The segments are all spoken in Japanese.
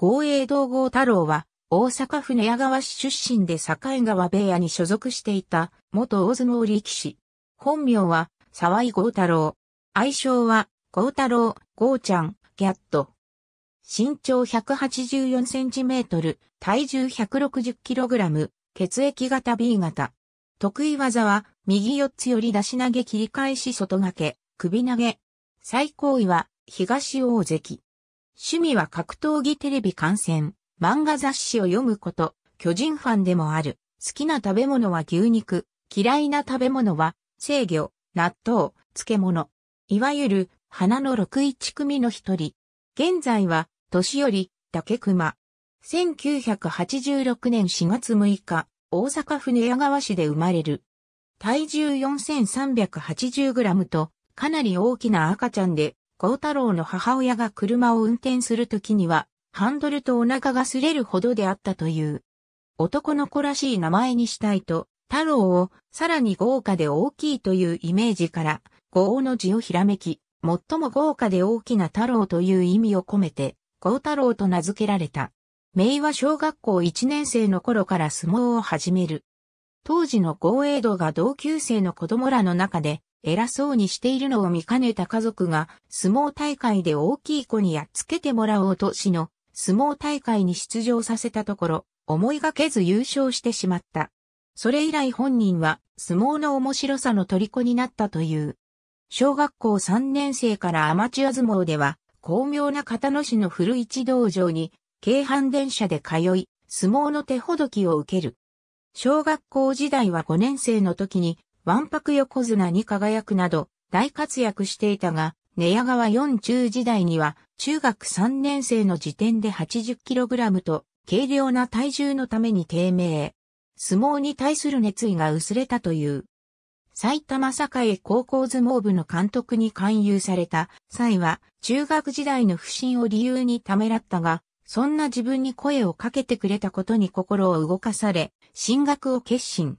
豪栄道豪太郎は、大阪府寝屋川市出身で境川部屋に所属していた、元大相撲力士。本名は、沢井豪太郎。愛称は、豪太郎、豪ちゃん、ギャット。身長184センチメートル、体重160キログラム、血液型 B 型。得意技は、右四つより出し投げ切り返し外掛け、首投げ。最高位は、東大関。趣味は格闘技テレビ観戦、漫画雑誌を読むこと、巨人ファンでもある。好きな食べ物は牛肉、嫌いな食べ物は制御、納豆、漬物。いわゆる花の六一組の一人。現在は年寄り、竹熊。1986年4月6日、大阪府寝屋川市で生まれる。体重 4380g とかなり大きな赤ちゃんで幸太郎の母親が車を運転するときには、ハンドルとお腹が擦れるほどであったという。男の子らしい名前にしたいと、太郎をさらに豪華で大きいというイメージから、五王の字をひらめき、最も豪華で大きな太郎という意味を込めて、幸太郎と名付けられた。明和小学校1年生の頃から相撲を始める。当時の豪栄道が同級生の子供らの中で偉そうにしているのを見かねた家族が相撲大会で大きい子にやっつけてもらおうとしの相撲大会に出場させたところ、思いがけず優勝してしまった。それ以来本人は相撲の面白さの虜になったという。小学校3年生からアマチュア相撲では、巧妙な片野市の古市道場に、京阪電車で通い、相撲の手ほどきを受ける。小学校時代は5年生の時にワンパク横綱に輝くなど大活躍していたが、寝屋川40時代には中学3年生の時点で 80kg と軽量な体重のために低迷。相撲に対する熱意が薄れたという。埼玉栄高校相撲部の監督に勧誘された際は中学時代の不振を理由にためらったが、そんな自分に声をかけてくれたことに心を動かされ、進学を決心。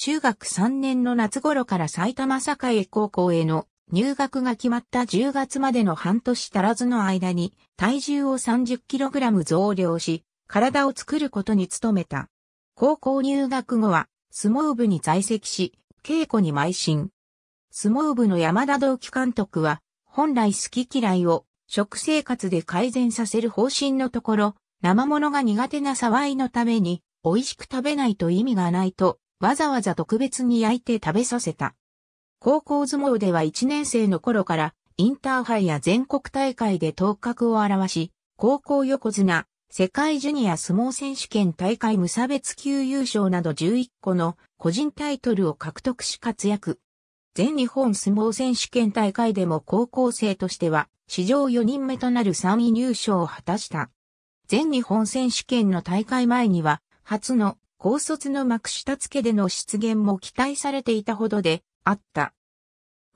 中学3年の夏頃から埼玉栄高校への入学が決まった10月までの半年足らずの間に体重を 30kg 増量し、体を作ることに努めた。高校入学後は相撲部に在籍し、稽古に邁進。相撲部の山田同期監督は、本来好き嫌いを食生活で改善させる方針のところ、生物が苦手な沢井のために、美味しく食べないと意味がないとわざわざ特別に焼いて食べさせた。高校相撲では1年生の頃からインターハイや全国大会で頭角を表し、高校横綱、世界ジュニア相撲選手権大会無差別級優勝など11個の個人タイトルを獲得し活躍。全日本相撲選手権大会でも高校生としては史上4人目となる3位入賞を果たした。全日本選手権の大会前には初の高卒の幕下付けでの出現も期待されていたほどであった。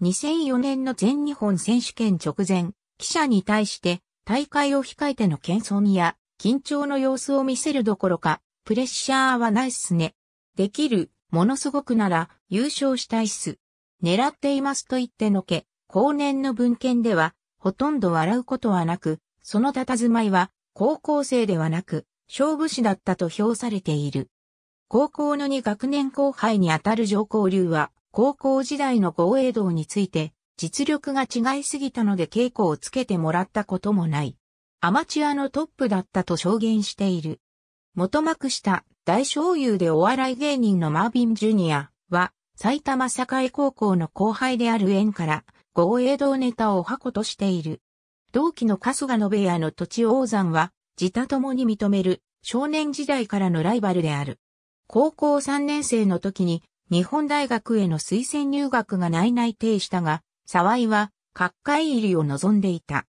2004年の全日本選手権直前、記者に対して大会を控えての謙遜や緊張の様子を見せるどころか、プレッシャーはないっすね。できる、ものすごくなら優勝したいっす。狙っていますと言ってのけ、後年の文献では、ほとんど笑うことはなく、その佇まいは、高校生ではなく、勝負師だったと評されている。高校の2学年後輩にあたる上皇流は、高校時代の豪栄道について、実力が違いすぎたので稽古をつけてもらったこともない。アマチュアのトップだったと証言している。元幕下、大昇優でお笑い芸人のマービン・ジュニアは、埼玉栄高校の後輩である縁から、豪栄道ネタを箱としている。同期の春日野部屋の土地王山は、自他共に認める、少年時代からのライバルである。高校3年生の時に日本大学への推薦入学が内々定したが、沢井は各界入りを望んでいた。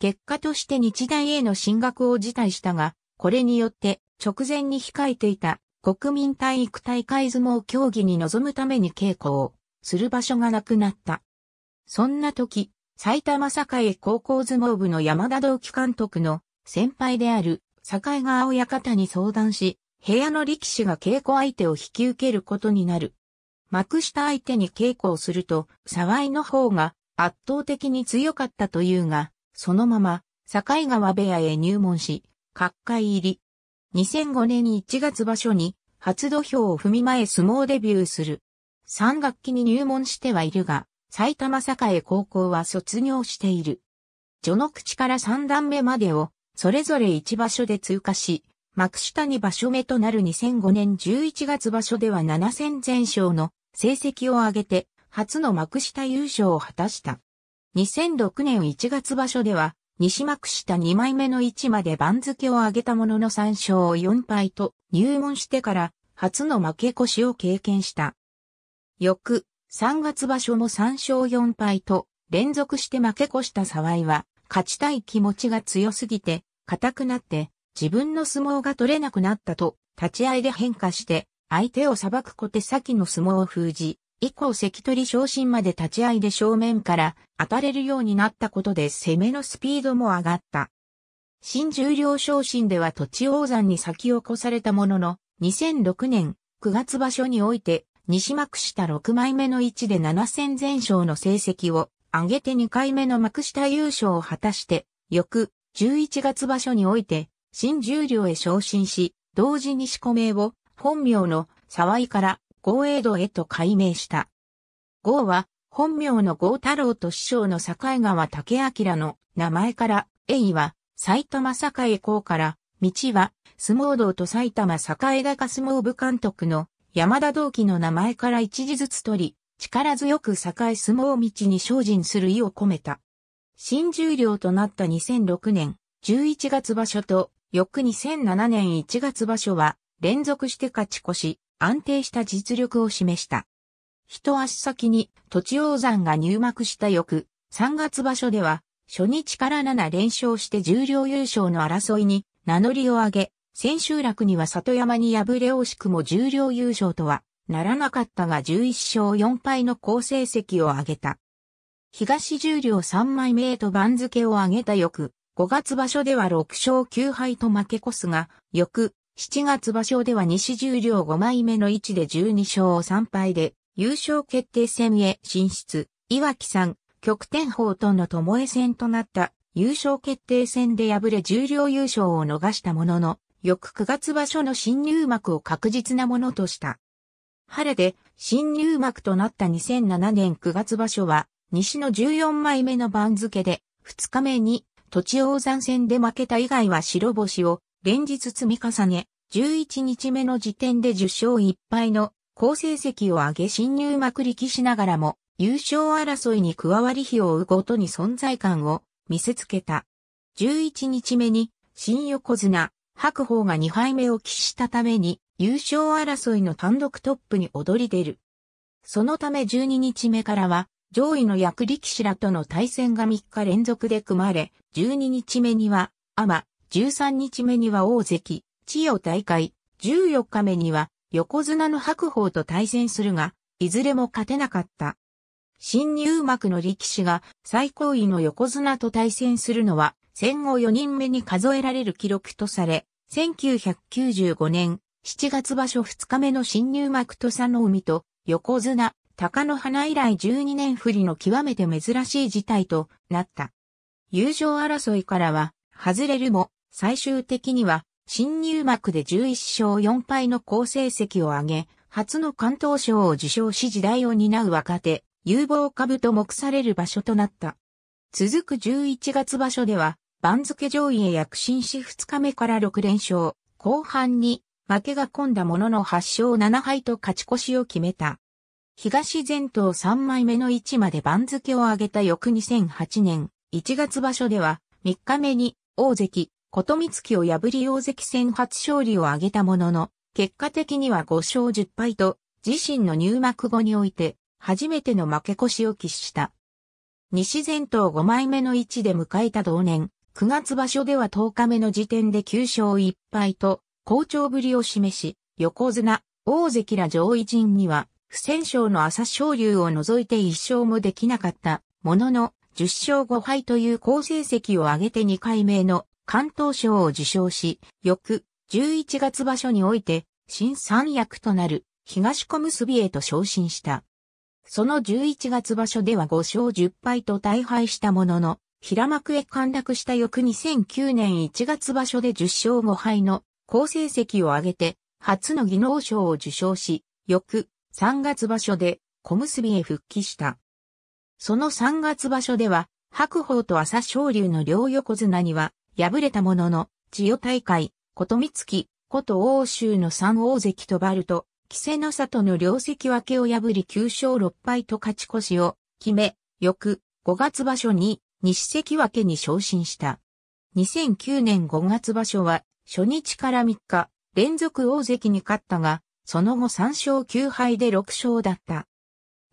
結果として日大への進学を辞退したが、これによって直前に控えていた国民体育大会相撲競技に臨むために稽古をする場所がなくなった。そんな時、埼玉栄高校相撲部の山田同期監督の先輩である栄川親方に相談し、部屋の力士が稽古相手を引き受けることになる。幕下相手に稽古をすると、沢井の方が圧倒的に強かったというが、そのまま、境川部屋へ入門し、各界入り。2005年1月場所に、初土俵を踏み前相撲デビューする。3学期に入門してはいるが、埼玉栄高校は卒業している。序の口から3段目までを、それぞれ1場所で通過し、幕下に場所目となる2005年11月場所では7戦全勝の成績を上げて、初の幕下優勝を果たした。2006年1月場所では、西幕下2枚目の位置まで番付を上げたものの3勝4敗と入門してから初の負け越しを経験した。翌3月場所も3勝4敗と連続して負け越した沢井は勝ちたい気持ちが強すぎて硬くなって自分の相撲が取れなくなったと、立ち合いで変化して、相手を裁く小手先の相撲を封じ、以降関取昇進まで立ち合いで正面から当たれるようになったことで攻めのスピードも上がった。新十両昇進では土地王山に先を越されたものの、2006年9月場所において、西幕下6枚目の位置で7戦全勝の成績を上げて2回目の幕下優勝を果たして、翌11月場所において、新十両へ昇進し、同時に四個名を本名の沢井から豪栄道へと改名した。豪は本名の豪太郎と師匠の境川竹明の名前から、栄は埼玉栄高から、道は相撲道と埼玉栄高相撲部監督の山田同期の名前から一字ずつ取り、力強く栄相撲道に精進する意を込めた。新十両となった2006年11月場所と翌2007年1月場所は、連続して勝ち越し、安定した実力を示した。一足先に、土地王山が入幕した翌、3月場所では、初日から7連勝して重量優勝の争いに名乗りを上げ、千秋楽には里山に敗れ惜しくも重量優勝とはならなかったが11勝4敗の好成績を挙げた。東重量3枚目へと番付を上げた翌、5月場所では6勝9敗と負け越すが、翌7月場所では西十両5枚目の位置で12勝3敗で優勝決定戦へ進出、岩木さん、極天砲との巴戦となった優勝決定戦で敗れ十両優勝を逃したものの、翌9月場所の新入幕を確実なものとした。晴れで新入幕となった2007年9月場所は、西の14枚目の番付で、2日目に土地王山戦で負けた以外は白星を連日積み重ね、11日目の時点で10勝1敗の好成績を上げ新入幕力しながらも優勝争いに加わり日を追うごとに存在感を見せつけた。11日目に新横綱、白鵬が2敗目を喫したために優勝争いの単独トップに躍り出る。そのため12日目からは上位の役力士らとの対戦が3日連続で組まれ、12日目には、天、13日目には大関、千代大会、14日目には、横綱の白鵬と対戦するが、いずれも勝てなかった。新入幕の力士が最高位の横綱と対戦するのは、戦後4人目に数えられる記録とされ、1995年7月場所2日目の新入幕と佐野海と横綱鷹の花以来12年振りの極めて珍しい事態となった。友情争いからは外れるも、最終的には新入幕で11勝4敗の好成績を挙げ、初の関東賞を受賞し時代を担う若手、有望株と目される場所となった。続く11月場所では、番付上位へ躍進し2日目から6連勝、後半に負けが込んだものの8勝7敗と勝ち越しを決めた。東前頭3枚目の位置まで番付を上げた翌2008年1月場所では3日目に大関、琴光月を破り大関戦初勝利を挙げたものの、結果的には5勝10敗と自身の入幕後において初めての負け越しを喫した。西前頭5枚目の位置で迎えた同年、9月場所では10日目の時点で9勝1敗と、好調ぶりを示し、横綱、大関ら上位陣には不戦勝の朝昇龍を除いて一勝もできなかった、ものの、10勝5敗という好成績を挙げて2回目の関東賞を受賞し、翌11月場所において、新三役となる東小結へと昇進した。その11月場所では5勝10敗と大敗したものの、平幕へ陥落した翌2009年1月場所で10勝5敗の好成績を挙げて、初の技能賞を受賞し、翌3月場所で小結へ復帰した。その3月場所では、白鵬と朝青龍の両横綱には、敗れたものの、千代大会、琴光月、琴欧州の三大関とバルト、稀勢の里の両関脇を破り9勝6敗と勝ち越しを決め、翌5月場所に西関脇に昇進した。2009年5月場所は初日から3日連続大関に勝ったが、その後3勝9敗で6勝だった。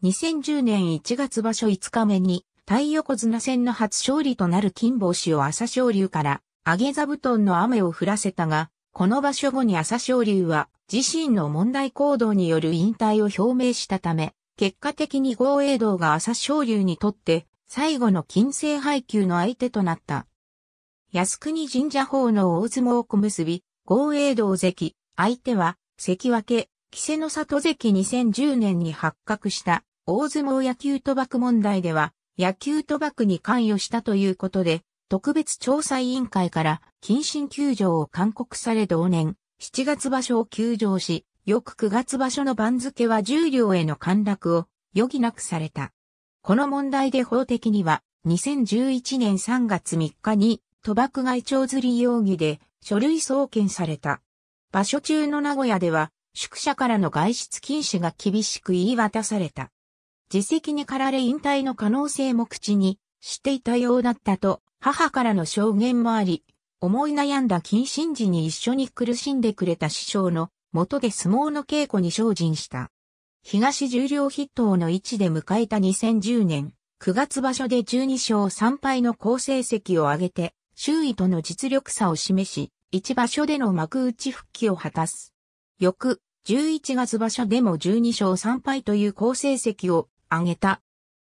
2010年1月場所5日目に、対横綱戦の初勝利となる金星を朝昇龍から、上げ座布団の雨を降らせたが、この場所後に朝昇龍は、自身の問題行動による引退を表明したため、結果的に豪栄道が朝昇龍にとって、最後の金星配給の相手となった。靖国神社法の大相撲小結、豪栄道関、相手は、関脇、稀勢の里関2010年に発覚した大相撲野球賭博問題では野球賭博に関与したということで特別調査委員会から謹慎休場を勧告され同年7月場所を休場し翌9月場所の番付は重量への陥落を余儀なくされた。この問題で法的には2011年3月3日に賭博外長釣り容疑で書類送検された。場所中の名古屋では、宿舎からの外出禁止が厳しく言い渡された。自責に駆られ引退の可能性も口にしていたようだったと、母からの証言もあり、思い悩んだ近親時に一緒に苦しんでくれた師匠の元で相撲の稽古に精進した。東十両筆頭の位置で迎えた2010年、9月場所で12勝3敗の好成績を挙げて、周囲との実力差を示し、一場所での幕内復帰を果たす。翌、11月場所でも12勝3敗という好成績を挙げた。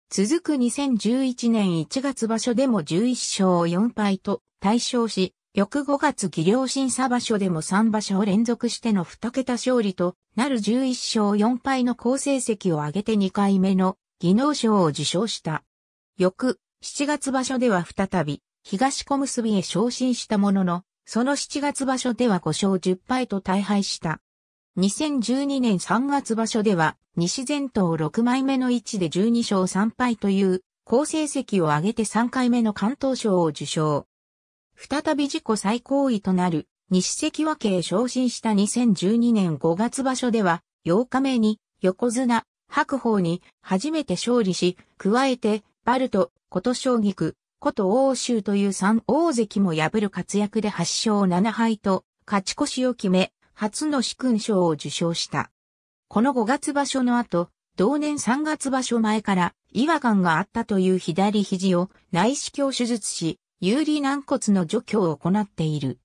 続く2011年1月場所でも11勝4敗と対象し、翌5月技量審査場所でも3場所連続しての2桁勝利となる11勝4敗の好成績を挙げて2回目の技能賞を受賞した。翌7月場所では再び東小結へ昇進したものの、その7月場所では5勝10敗と大敗した。2012年3月場所では、西前頭6枚目の位置で12勝3敗という、好成績を上げて3回目の関東賞を受賞。再び自己最高位となる、西関脇へ昇進した2012年5月場所では、8日目に、横綱、白鵬に初めて勝利し、加えて、バルト、琴将菊、区、こと欧州という三大関も破る活躍で8勝7敗と勝ち越しを決め、初の主勲賞を受賞した。この5月場所の後、同年3月場所前から違和感があったという左肘を内視鏡手術し、有利軟骨の除去を行っている。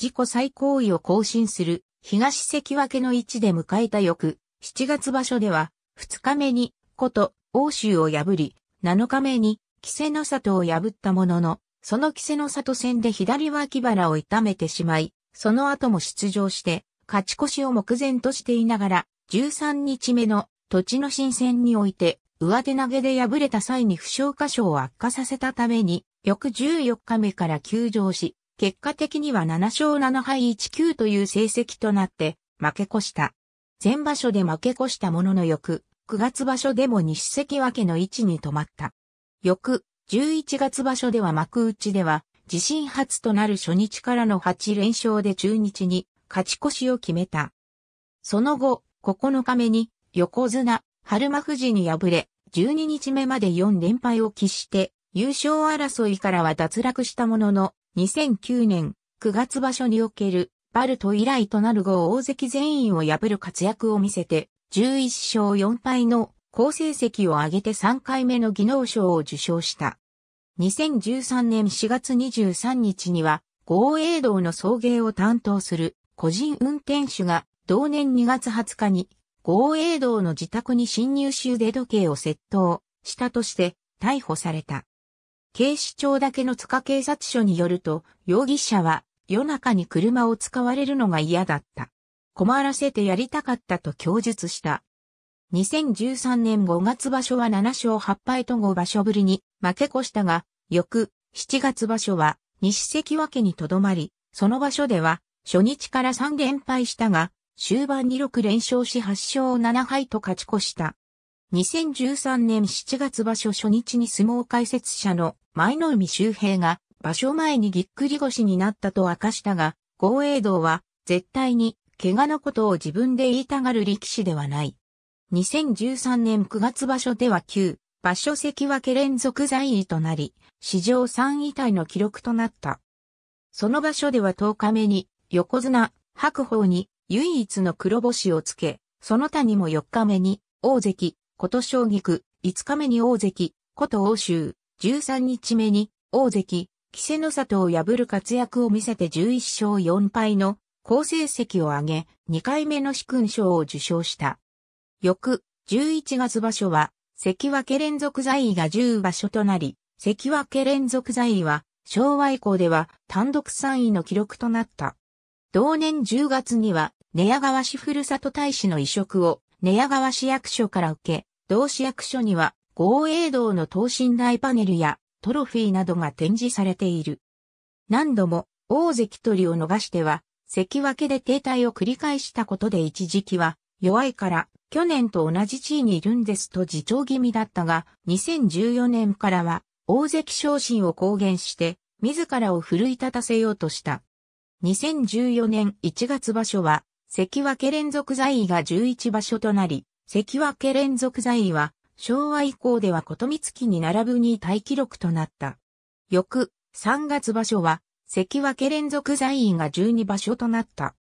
自己最高位を更新する東関脇の位置で迎えた翌、7月場所では2日目に、こと欧州を破り、7日目に稀勢の里を破ったものの、その稀勢の里戦で左脇腹を痛めてしまい、その後も出場して、勝ち越しを目前としていながら、13日目の土地の新戦において、上手投げで敗れた際に負傷箇所を悪化させたために、翌14日目から休場し、結果的には7勝7敗19という成績となって、負け越した。前場所で負け越したものの翌、9月場所でも西関脇の位置に止まった。翌11月場所では幕内では自身初となる初日からの8連勝で中日に勝ち越しを決めた。その後、9日目に横綱、春馬富士に敗れ、12日目まで4連敗を喫して優勝争いからは脱落したものの2009年9月場所におけるバルト以来となる5大関全員を破る活躍を見せて11勝4敗の好成績を上げて3回目の技能賞を受賞した。2013年4月23日には、豪栄道の送迎を担当する個人運転手が同年2月20日に豪栄道の自宅に侵入し腕時計を窃盗したとして逮捕された。警視庁だけの塚警察署によると、容疑者は夜中に車を使われるのが嫌だった。困らせてやりたかったと供述した2013年5月場所は7勝8敗と5場所ぶりに負け越したが、翌7月場所は西関脇にとどまり、その場所では初日から3連敗したが、終盤に6連勝し8勝7敗と勝ち越した。2013年7月場所初日に相撲解説者の前の海周平が場所前にぎっくり腰になったと明かしたが、豪栄道は絶対に怪我のことを自分で言いたがる力士ではない。2013年9月場所では9場所関脇連続在位となり、史上3位体の記録となった。その場所では10日目に横綱、白鵬に唯一の黒星をつけ、その他にも4日目に大関、琴将菊、区、5日目に大関、琴欧州、13日目に大関、稀勢の里を破る活躍を見せて11勝4敗の好成績を挙げ、2回目の四勲賞を受賞した。翌11月場所は、関脇連続在位が10場所となり、関脇連続在位は、昭和以降では単独3位の記録となった。同年10月には、寝屋川市ふるさと大使の移植を、寝屋川市役所から受け、同市役所には、豪栄道の等身大パネルや、トロフィーなどが展示されている。何度も、大関取りを逃しては、関脇で停滞を繰り返したことで一時期は、弱いから、去年と同じ地位にいるんですと自重気味だったが、2014年からは、大関昇進を公言して、自らを奮い立たせようとした。2014年1月場所は、関脇連続在位が11場所となり、関脇連続在位は、昭和以降ではことみつきに並ぶ2大記録となった。翌、3月場所は、関脇連続在位が12場所となった。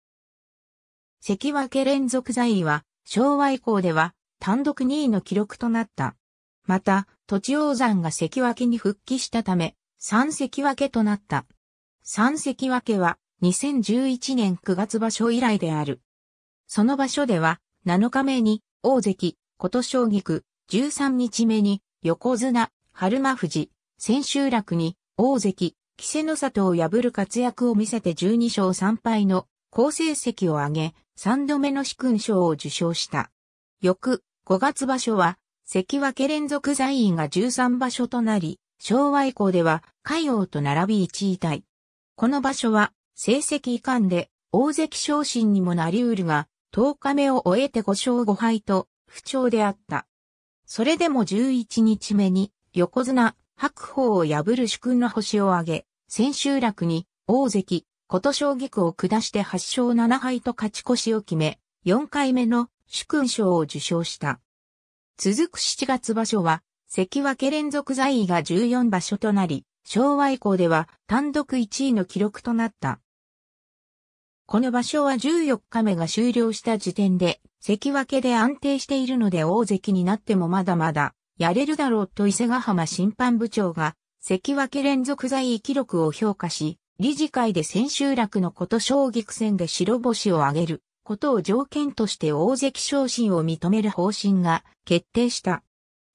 関脇連続在位は、昭和以降では、単独2位の記録となった。また、土地王山が関脇に復帰したため、三関脇となった。三関脇は、2011年9月場所以来である。その場所では、7日目に、大関、琴将菊、区、13日目に、横綱、春馬富士、千秋楽に、大関、稀勢の里を破る活躍を見せて12勝3敗の好成績を挙げ、3度目の主勲章を受章した。翌5月場所は、関脇連続在位が13場所となり、昭和以降では海王と並び1位体。この場所は成績遺憾で大関昇進にもなりうるが、10日目を終えて5勝5敗と不調であった。それでも11日目に横綱白鵬を破る主君の星を挙げ、千秋楽に大関琴将棋区を下して8勝7敗と勝ち越しを決め、4回目の主勲賞を受賞した。続く7月場所は、関脇連続在位が14場所となり、昭和以降では単独1位の記録となった。この場所は14日目が終了した時点で、関脇で安定しているので大関になってもまだまだ、やれるだろうと伊勢ヶ浜審判部長が、関脇連続在位記録を評価し、理事会で千秋楽のこと将棋戦で白星を挙げることを条件として大関昇進を認める方針が決定した。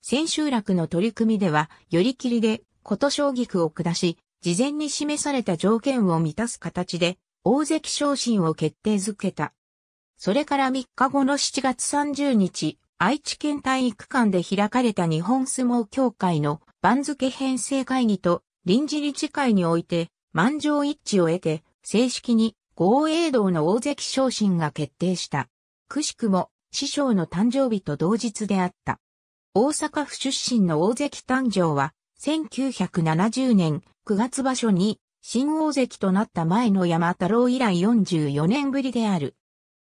千秋楽の取り組みでは、寄り切りでこと将棋区を下し、事前に示された条件を満たす形で、大関昇進を決定づけた。それから3日後の7月30日、愛知県体育館で開かれた日本相撲協会の番付編成会議と臨時理事会において、満場一致を得て、正式に豪栄道の大関昇進が決定した。くしくも、師匠の誕生日と同日であった。大阪府出身の大関誕生は、1970年9月場所に、新大関となった前の山太郎以来44年ぶりである。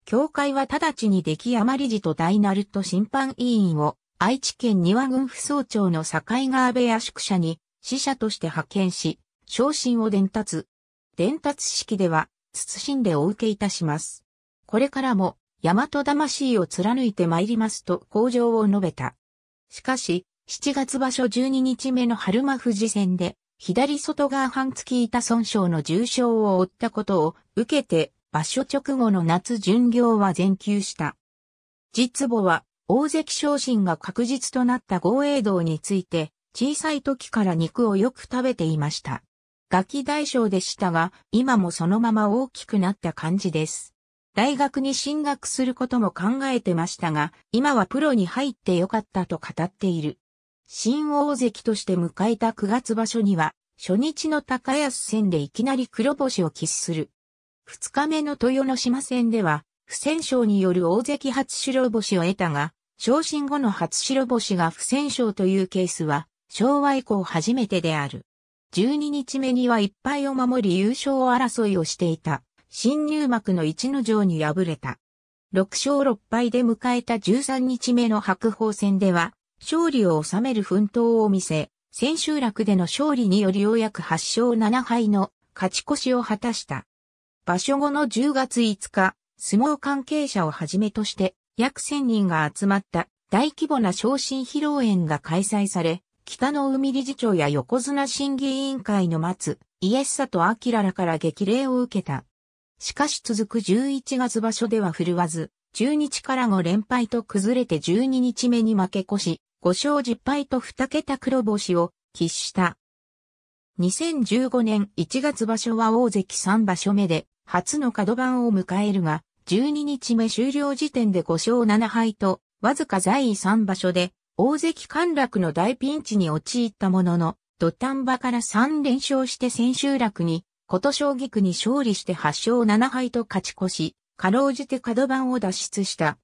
協会は直ちに出来余り寺と大ナルト審判委員を、愛知県庭郡府総長の境川部屋宿舎に、死者として派遣し、昇進を伝達。伝達式では、謹んでお受けいたします。これからも、大和魂を貫いて参りますと向上を述べた。しかし、7月場所12日目の春間富士戦で、左外側半月板損傷の重傷を負ったことを受けて、場所直後の夏巡業は全休した。実母は、大関昇進が確実となった豪栄道について、小さい時から肉をよく食べていました。ガキ大将でしたが、今もそのまま大きくなった感じです。大学に進学することも考えてましたが、今はプロに入ってよかったと語っている。新大関として迎えた9月場所には、初日の高安戦でいきなり黒星を喫する。2日目の豊ノ島戦では、不戦勝による大関初白星を得たが、昇進後の初白星が不戦勝というケースは、昭和以降初めてである。12日目には1敗を守り優勝争いをしていた、新入幕の一の城に敗れた。6勝6敗で迎えた13日目の白鵬戦では、勝利を収める奮闘を見せ、千秋楽での勝利によりようやく8勝7敗の勝ち越しを果たした。場所後の10月5日、相撲関係者をはじめとして約1000人が集まった大規模な昇進披露宴が開催され、北の海理事長や横綱審議委員会の松、イエッサとアキララから激励を受けた。しかし続く11月場所では振るわず、中日から5連敗と崩れて12日目に負け越し、5勝10敗と2桁黒星を喫した。2015年1月場所は大関3場所目で、初の角番を迎えるが、12日目終了時点で5勝7敗と、わずか在位3場所で大関陥落の大ピンチに陥ったものの、土壇場から3連勝して千秋楽に、こと将棋区に勝利して8勝7敗と勝ち越し、かろうじて角番を脱出した。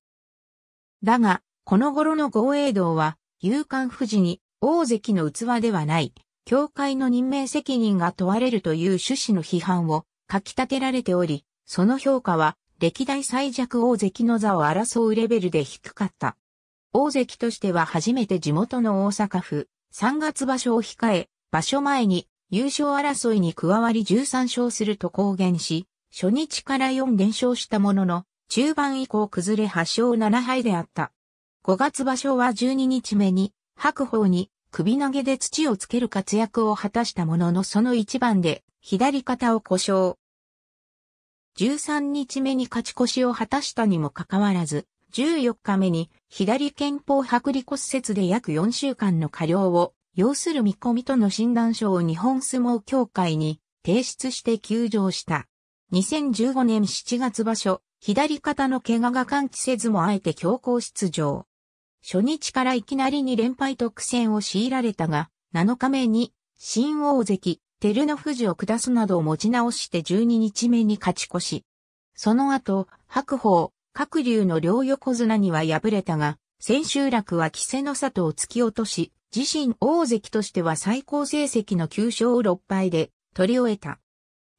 だが、この頃の豪栄道は、勇敢富士に、大関の器ではない、協会の任命責任が問われるという趣旨の批判を、書き立てられており、その評価は、歴代最弱大関の座を争うレベルで低かった。大関としては初めて地元の大阪府、3月場所を控え、場所前に優勝争いに加わり13勝すると公言し、初日から4連勝したものの、中盤以降崩れ8勝7敗であった。5月場所は12日目に、白鵬に首投げで土をつける活躍を果たしたもののその一番で左肩を故障。13日目に勝ち越しを果たしたにもかかわらず、14日目に左肩方剥離骨折で約4週間の過料を要する見込みとの診断書を日本相撲協会に提出して休場した。2015年7月場所、左肩の怪我が完治せずもあえて強行出場。初日からいきなりに連敗と苦戦を強いられたが、7日目に新大関、照ノ富士を下すなどを持ち直して12日目に勝ち越し。その後、白鵬、各流の両横綱には敗れたが、千秋楽は稀勢の里を突き落とし、自身大関としては最高成績の9勝6敗で取り終えた。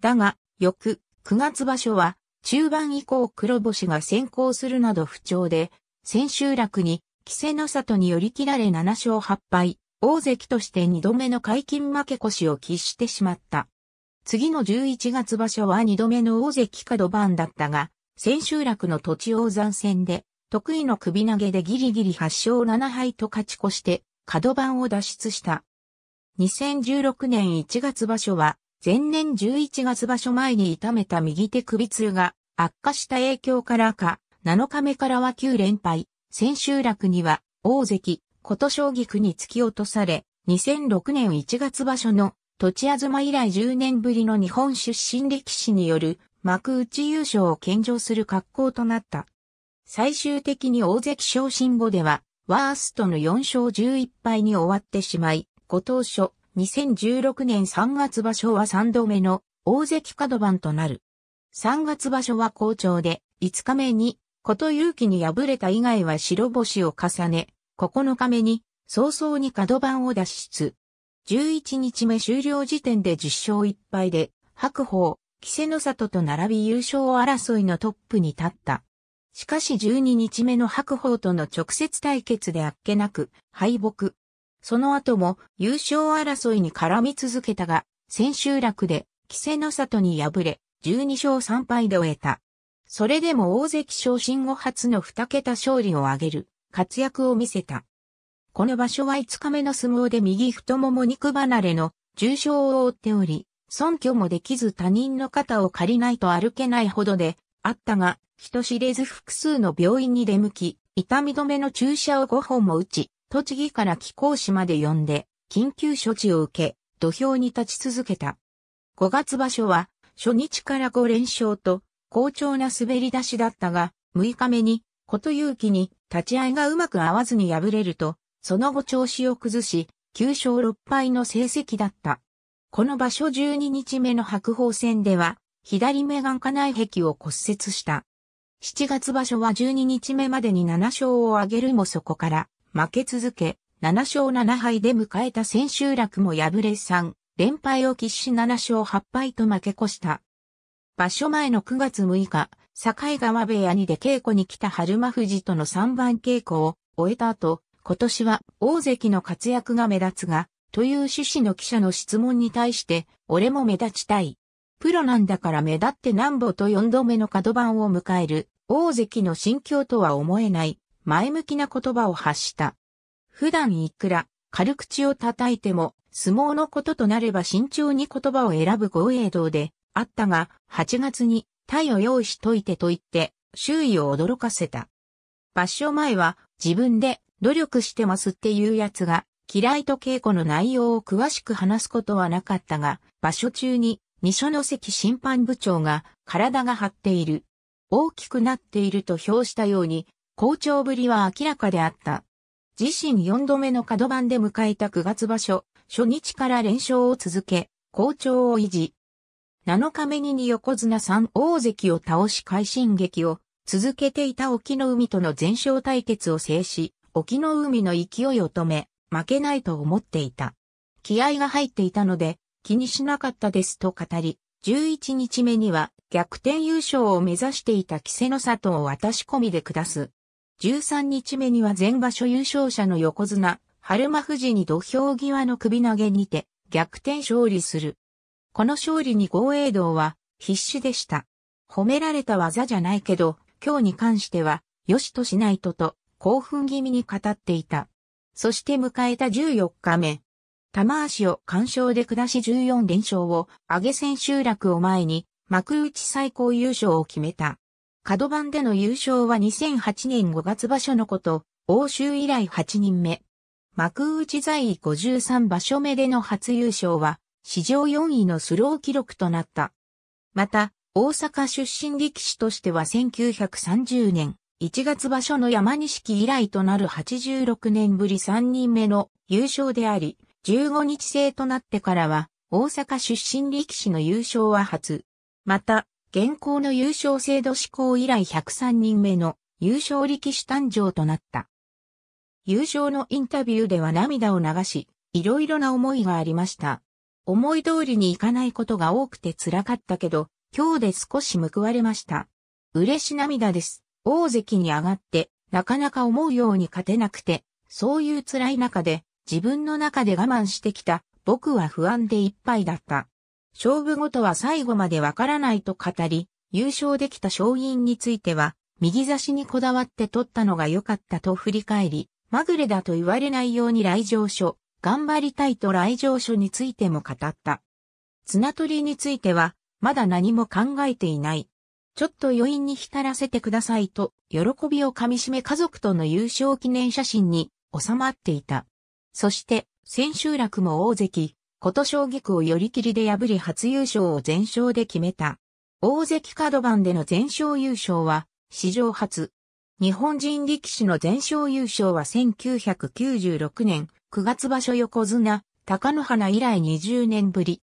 だが、翌9月場所は中盤以降黒星が先行するなど不調で、千秋楽に稀勢の里に寄り切られ7勝8敗、大関として2度目の解禁負け越しを喫してしまった。次の11月場所は2度目の大関角番だったが、千秋楽の土地王山戦で、得意の首投げでギリギリ8勝7敗と勝ち越して、角番を脱出した。2016年1月場所は、前年11月場所前に痛めた右手首痛が悪化した影響からか、7日目からは9連敗、千秋楽には大関、琴将棋区に突き落とされ、2006年1月場所の土地ま以来10年ぶりの日本出身歴史による幕内優勝を献上する格好となった。最終的に大関昇進後では、ワーストの4勝11敗に終わってしまい、ご当初、2016年3月場所は3度目の大関角番となる。3月場所は好調で、5日目に、こと勇気に敗れた以外は白星を重ね、9日目に、早々に角番を脱出。11日目終了時点で10勝1敗で、白鵬、稀勢の里と並び優勝争いのトップに立った。しかし12日目の白鵬との直接対決であっけなく敗北。その後も優勝争いに絡み続けたが、千秋楽で稀勢の里に敗れ、12勝3敗で終えた。それでも大関昇進後初の2桁勝利を挙げる活躍を見せた。この場所は5日目の相撲で右太もも肉離れの重傷を負っており、尊虚もできず他人の肩を借りないと歩けないほどで、あったが、人知れず複数の病院に出向き、痛み止めの注射を5本も打ち、栃木から気候市まで呼んで、緊急処置を受け、土俵に立ち続けた。5月場所は、初日から5連勝と、好調な滑り出しだったが、6日目に、こと勇気に、立ち合いがうまく合わずに敗れると、その後調子を崩し、9勝6敗の成績だった。この場所12日目の白鵬戦では、左目眼下内壁を骨折した。7月場所は12日目までに7勝を挙げるもそこから負け続け、7勝7敗で迎えた千秋楽も敗れ3、連敗を喫し7勝8敗と負け越した。場所前の9月6日、境川部屋にで稽古に来た春馬富士との3番稽古を終えた後、今年は大関の活躍が目立つが、という趣旨の記者の質問に対して、俺も目立ちたい。プロなんだから目立って何んと4度目の角番を迎える、大関の心境とは思えない、前向きな言葉を発した。普段いくら、軽口を叩いても、相撲のこととなれば慎重に言葉を選ぶ豪栄道で、あったが、8月に、体を用意しといてと言って、周囲を驚かせた。場所前は、自分で、努力してますっていうやつが、嫌いと稽古の内容を詳しく話すことはなかったが、場所中に二所ノ関審判部長が体が張っている。大きくなっていると評したように、好調ぶりは明らかであった。自身4度目の角番で迎えた9月場所、初日から連勝を続け、好調を維持。7日目に横綱3大関を倒し快進撃を続けていた沖の海との全勝対決を制し、沖の海の勢いを止め、負けないと思っていた。気合が入っていたので気にしなかったですと語り、11日目には逆転優勝を目指していた稀勢の里を渡し込みで下す。13日目には前場所優勝者の横綱、春馬富士に土俵際の首投げにて逆転勝利する。この勝利に豪栄道は必死でした。褒められた技じゃないけど、今日に関しては、よしとしないとと、興奮気味に語っていた。そして迎えた14日目。玉足を干渉で下し14連勝を上げ千秋楽を前に幕内最高優勝を決めた。角番での優勝は2008年5月場所のこと、欧州以来8人目。幕内在位53場所目での初優勝は、史上4位のスロー記録となった。また、大阪出身力士としては1930年、1月場所の山錦以来となる86年ぶり3人目の優勝であり、15日制となってからは、大阪出身力士の優勝は初。また、現行の優勝制度施行以来103人目の優勝力士誕生となった。優勝のインタビューでは涙を流し、いろいろな思いがありました。思い通りにいかないことが多くて辛かったけど、今日で少し報われました。嬉し涙です。大関に上がって、なかなか思うように勝てなくて、そういう辛い中で、自分の中で我慢してきた、僕は不安でいっぱいだった。勝負ごとは最後までわからないと語り、優勝できた勝因については、右差しにこだわって取ったのが良かったと振り返り、まぐれだと言われないように来場所、頑張りたいと来場所についても語った。綱取りについては、まだ何も考えていない。ちょっと余韻に浸らせてくださいと、喜びをかみしめ家族との優勝記念写真に収まっていた。そして、千秋楽も大関、琴将菊区を寄り切りで破り初優勝を全勝で決めた。大関角番での全勝優勝は、史上初。日本人力士の全勝優勝は1996年9月場所横綱、高野花以来20年ぶり。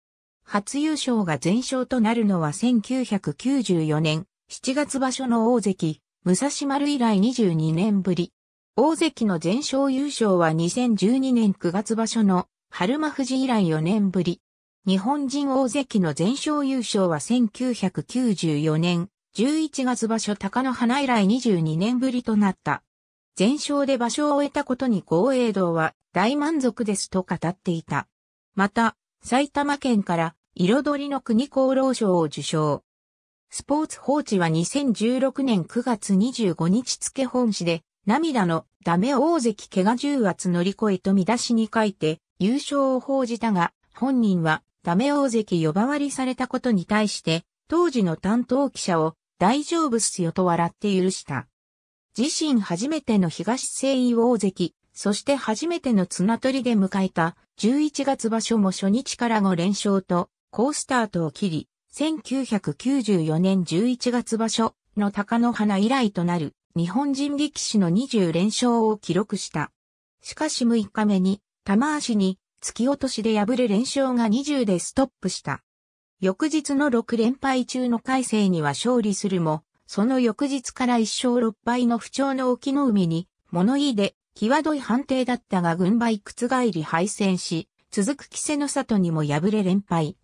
初優勝が全勝となるのは1994年7月場所の大関、武蔵丸以来22年ぶり。大関の全勝優勝は2012年9月場所の春間富士以来4年ぶり。日本人大関の全勝優勝は1994年11月場所高野花以来22年ぶりとなった。全勝で場所を終えたことに豪栄道は大満足ですと語っていた。また、埼玉県から彩りの国功労賞を受賞。スポーツ報知は2016年9月25日付本誌で、涙のダメ大関怪我重圧乗り越えと見出しに書いて優勝を報じたが、本人はダメ大関呼ばわりされたことに対して、当時の担当記者を大丈夫っすよと笑って許した。自身初めての東西洋大関そして初めての綱取りで迎えた11月場所も初日から5連勝と好スタートを切り、1994年11月場所の高野花以来となる日本人力士の20連勝を記録した。しかし6日目に玉足に突き落としで敗れ連勝が20でストップした。翌日の6連敗中の改正には勝利するも、その翌日から1勝6敗の不調の沖の海に物言いで際どい判定だったが軍配覆り敗戦し、続く稀勢の里にも敗れ連敗。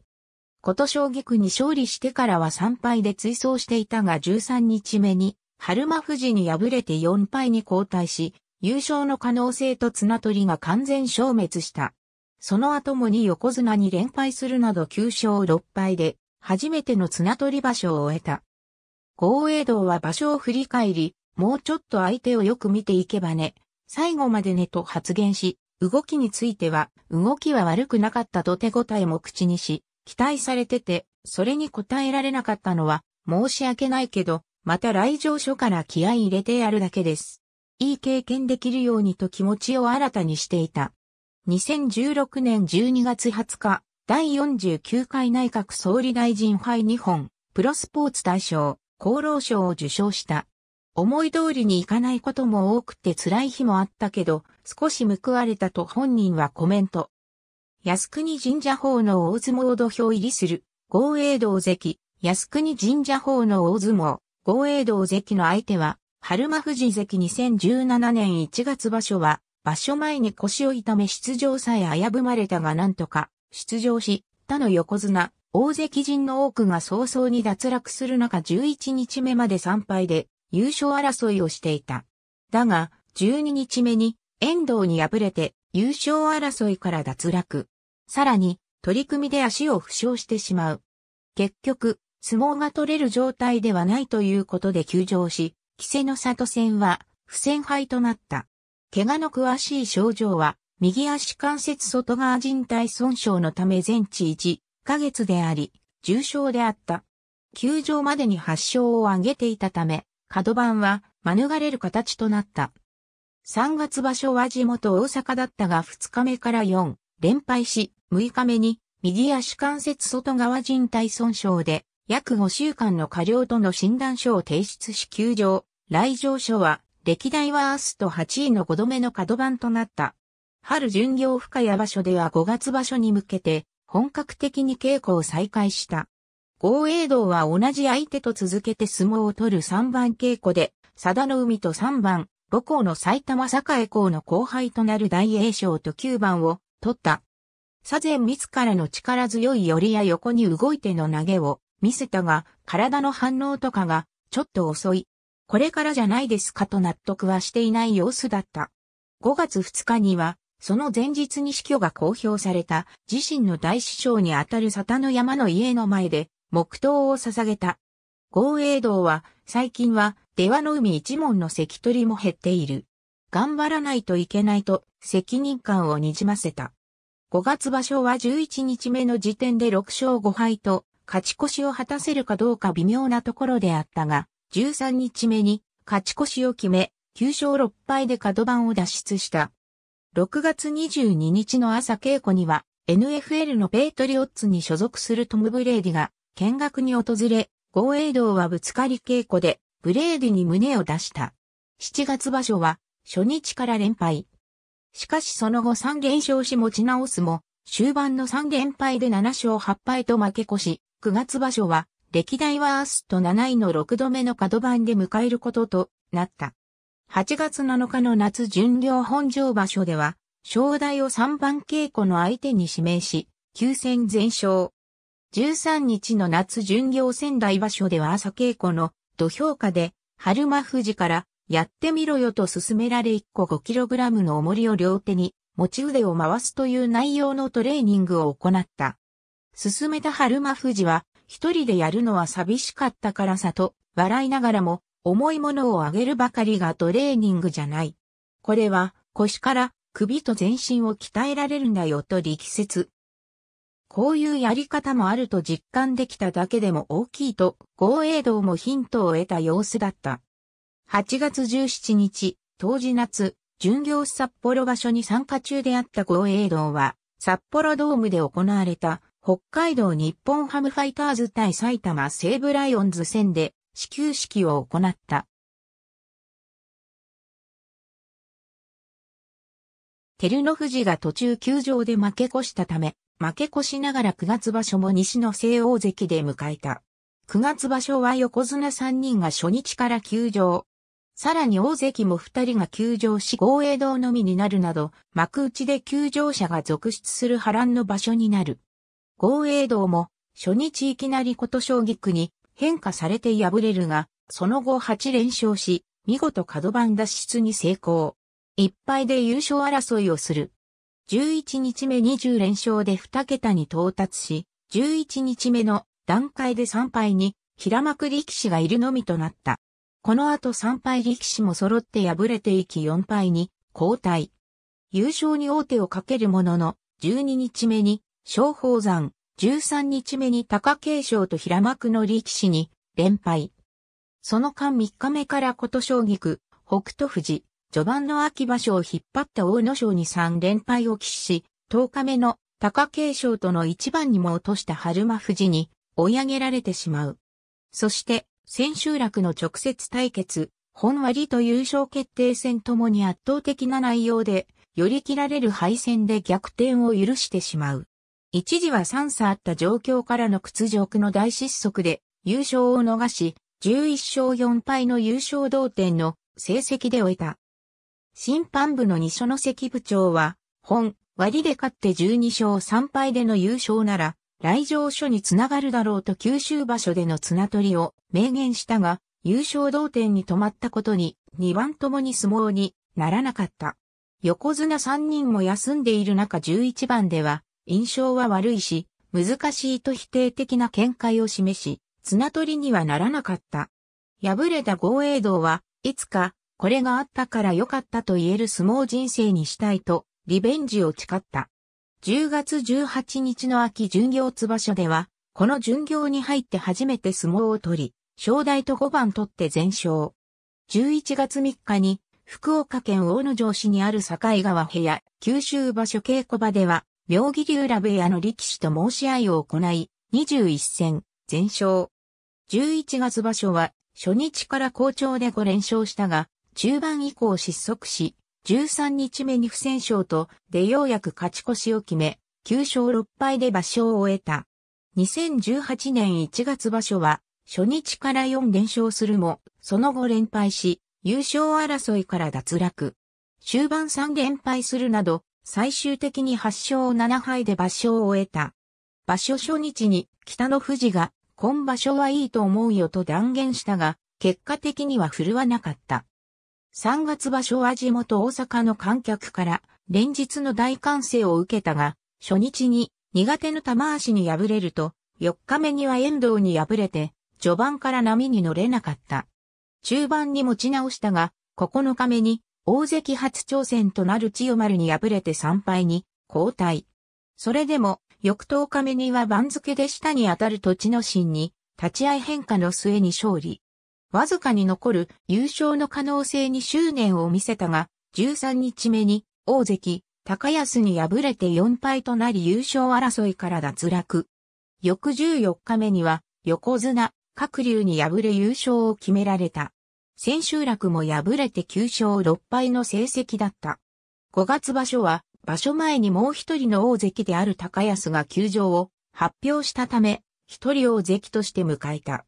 こと将棋区に勝利してからは3敗で追走していたが13日目に、春馬富士に敗れて4敗に交代し、優勝の可能性と綱取りが完全消滅した。その後もに横綱に連敗するなど9勝6敗で、初めての綱取り場所を終えた。豪栄道は場所を振り返り、もうちょっと相手をよく見ていけばね、最後までねと発言し、動きについては、動きは悪くなかったと手応えも口にし、期待されてて、それに応えられなかったのは、申し訳ないけど、また来場所から気合入れてやるだけです。いい経験できるようにと気持ちを新たにしていた。2016年12月20日、第49回内閣総理大臣杯2本、プロスポーツ大賞、厚労省を受賞した。思い通りにいかないことも多くて辛い日もあったけど、少し報われたと本人はコメント。靖国神社法の大相撲土俵入りする、豪栄道関、靖国神社法の大相撲、豪栄道関の相手は、春間富士関2017年1月場所は、場所前に腰を痛め出場さえ危ぶまれたがなんとか、出場し、他の横綱、大関陣の多くが早々に脱落する中11日目まで参拝で、優勝争いをしていた。だが、12日目に遠藤に敗れて優勝争いから脱落。さらに、取り組みで足を負傷してしまう。結局、相撲が取れる状態ではないということで休場し、稀勢の里戦は不戦敗となった。怪我の詳しい症状は、右足関節外側靭帯損傷のため全治1ヶ月であり、重症であった。休場までに発症を挙げていたため、角番は免れる形となった。3月場所は地元大阪だったが2日目から4連敗し、6日目に右足関節外側靭帯損傷で約5週間の過料との診断書を提出し休場。来場所は歴代ワースト8位の5度目の角番となった。春巡業深谷場所では5月場所に向けて本格的に稽古を再開した。大栄道は同じ相手と続けて相撲を取る3番稽古で、佐田の海と3番、母校の埼玉栄校の後輩となる大栄翔と9番を取った。左前自らの力強い寄りや横に動いての投げを見せたが、体の反応とかがちょっと遅い。これからじゃないですかと納得はしていない様子だった。5月2日には、その前日に死去が公表された自身の大師匠にあたる佐田の山の家の前で黙祷を捧げた。豪栄道は最近は出羽の海一門の関取も減っている。頑張らないといけないと責任感をにじませた。5月場所は11日目の時点で6勝5敗と勝ち越しを果たせるかどうか微妙なところであったが、13日目に勝ち越しを決め、9勝6敗で角番を脱出した。6月22日の朝稽古には NFL のペイトリオッツに所属するトム・ブレイディが見学に訪れ、豪栄道はぶつかり稽古で、ブレーディに胸を出した。7月場所は、初日から連敗。しかしその後3連勝し持ち直すも、終盤の3連敗で7勝8敗と負け越し、9月場所は、歴代ワースト7位の6度目の角番で迎えることとなった。8月7日の夏巡業本場場所では、正代を3番稽古の相手に指名し、9戦全勝。13日の夏巡業仙台場所では朝稽古の土俵下で、春間富士からやってみろよと勧められ1個 5kg の重りを両手に持ち腕を回すという内容のトレーニングを行った。勧めた春間富士は一人でやるのは寂しかったからさと笑いながらも重いものをあげるばかりがトレーニングじゃない。これは腰から首と全身を鍛えられるんだよと力説。こういうやり方もあると実感できただけでも大きいと、豪栄道もヒントを得た様子だった。8月17日、当時夏、巡業札幌場所に参加中であった豪栄道は、札幌ドームで行われた、北海道日本ハムファイターズ対埼玉西武ライオンズ戦で、始球式を行った。照ノ富士が途中球場で負け越したため、負け越しながら9月場所も西の西大関で迎えた。9月場所は横綱3人が初日から休場。さらに大関も2人が休場し豪栄道のみになるなど、幕内で休場者が続出する波乱の場所になる。豪栄道も、初日いきなり琴将菊区に変化されて敗れるが、その後8連勝し、見事角番脱出に成功。一敗で優勝争いをする。11日目20連勝で2桁に到達し、11日目の段階で3敗に平幕力士がいるのみとなった。この後3敗力士も揃って敗れていき4敗に交代。優勝に王手をかけるものの、12日目に松宝山、13日目に高景勝と平幕の力士に連敗。その間3日目から琴将菊、区、北斗富士、序盤の秋場所を引っ張った大野賞に3連敗を喫し、10日目の貴景勝との一番にも落とした春馬富士に追い上げられてしまう。そして、千秋楽の直接対決、本割と優勝決定戦ともに圧倒的な内容で、寄り切られる敗戦で逆転を許してしまう。一時は3差あった状況からの屈辱の大失速で優勝を逃し、11勝4敗の優勝同点の成績で終えた。審判部の二所の関部長は、本、割で勝って12勝3敗での優勝なら、来場所につながるだろうと九州場所での綱取りを明言したが、優勝同点に止まったことに、2番ともに相撲にならなかった。横綱3人も休んでいる中11番では、印象は悪いし、難しいと否定的な見解を示し、綱取りにはならなかった。敗れた豪栄道は、いつかこれがあったから良かったと言える相撲人生にしたいと、リベンジを誓った。10月18日の秋巡業津場所では、この巡業に入って初めて相撲を取り、正代と5番取って全勝。11月3日に、福岡県大野城市にある境川部屋、九州場所稽古場では、妙義龍ラ部屋の力士と申し合いを行い、21戦、全勝。11月場所は、初日から好調で5連勝したが、中盤以降失速し、13日目に不戦勝と、でようやく勝ち越しを決め、9勝6敗で場所を終えた。2018年1月場所は、初日から4連勝するも、その後連敗し、優勝争いから脱落。終盤3連敗するなど、最終的に8勝7敗で場所を終えた。場所初日に北の富士が今場所はいいと思うよと断言したが、結果的には振るわなかった。3月場所は地元大阪の観客から連日の大歓声を受けたが、初日に苦手の玉足に敗れると、4日目には遠藤に敗れて、序盤から波に乗れなかった。中盤に持ち直したが、9日目に大関初挑戦となる千代丸に敗れて3敗に交代。それでも、翌10日目には番付で下に当たる土地の心に、立ち合い変化の末に勝利。わずかに残る優勝の可能性に執念を見せたが、13日目に大関、高安に敗れて4敗となり優勝争いから脱落。翌14日目には横綱、各流に敗れ優勝を決められた。千秋楽も敗れて9勝6敗の成績だった。5月場所は場所前にもう一人の大関である高安が休場を発表したため、一人大関として迎えた。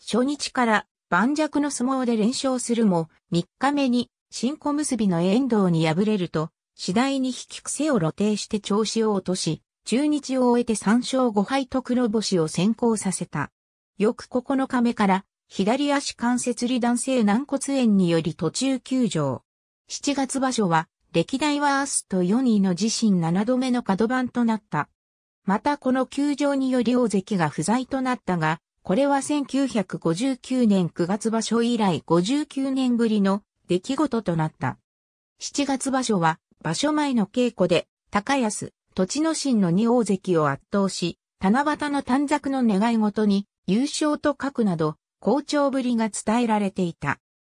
初日から盤石の相撲で連勝するも、3日目に新小結の遠藤に敗れると、次第に引き癖を露呈して調子を落とし、中日を終えて3勝5敗と黒星を先行させた。翌9日目から、左足関節離断性軟骨炎により途中休場。7月場所は、歴代ワースト4位の自身7度目の角番となった。またこの休場により大関が不在となったが、これは1959年9月場所以来59年ぶりの出来事となった。7月場所は場所前の稽古で高安、土地の神の二大関を圧倒し、七夕の短冊の願い事に優勝と書くなど、好調ぶりが伝えられていた。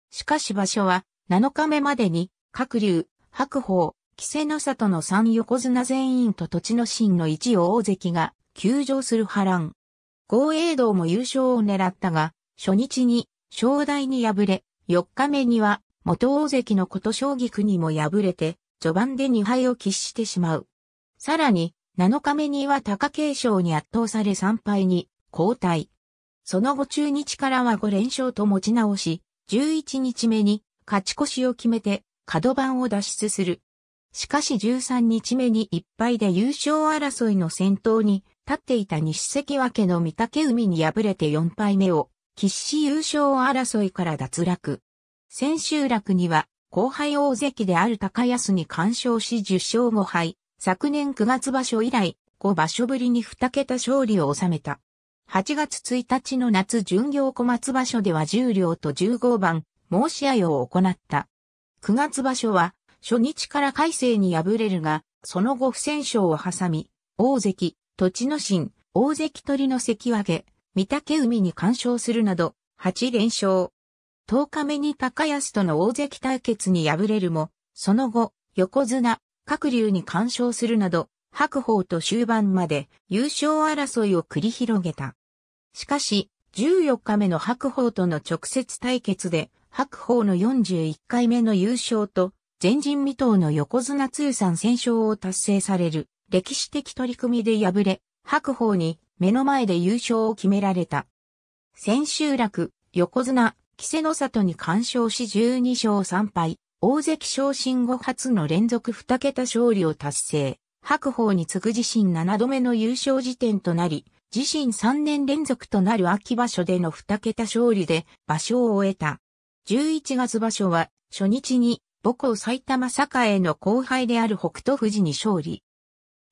しかし場所は7日目までに、各竜、白鵬、稀勢の里の三横綱全員と土地の神の一大関が、休場する波乱。豪栄道も優勝を狙ったが、初日に正代に敗れ、4日目には元大関のこと将棋区にも敗れて、序盤で2敗を喫してしまう。さらに、7日目には貴景勝に圧倒され3敗に交代。その後中日からは5連勝と持ち直し、11日目に勝ち越しを決めて角番を脱出する。しかし13日目に1敗で優勝争いの先頭に立っていた西関脇の御嶽海に敗れて4敗目を、必死優勝争いから脱落。千秋楽には、後輩大関である高安に干渉し10勝5敗、昨年9月場所以来、5場所ぶりに2桁勝利を収めた。8月1日の夏巡業小松場所では10両と15番、申し合いを行った。9月場所は、初日から改正に敗れるが、その後不戦勝を挟み、大関、土地の神、大関取の関脇、御嶽海に干渉するなど、8連勝。10日目に高安との大関対決に敗れるも、その後、横綱、各竜に干渉するなど、白鵬と終盤まで優勝争いを繰り広げた。しかし、14日目の白鵬との直接対決で、白鵬の41回目の優勝と、前人未到の横綱通算戦勝を達成される歴史的取り組みで敗れ、白鵬に目の前で優勝を決められた。千秋楽、横綱、稀勢の里に干渉し12勝3敗、大関昇進後初の連続2桁勝利を達成。白鵬に次ぐ自身7度目の優勝時点となり、自身3年連続となる秋場所での2桁勝利で場所を終えた。11月場所は初日に母校埼玉栄の後輩である北斗富士に勝利。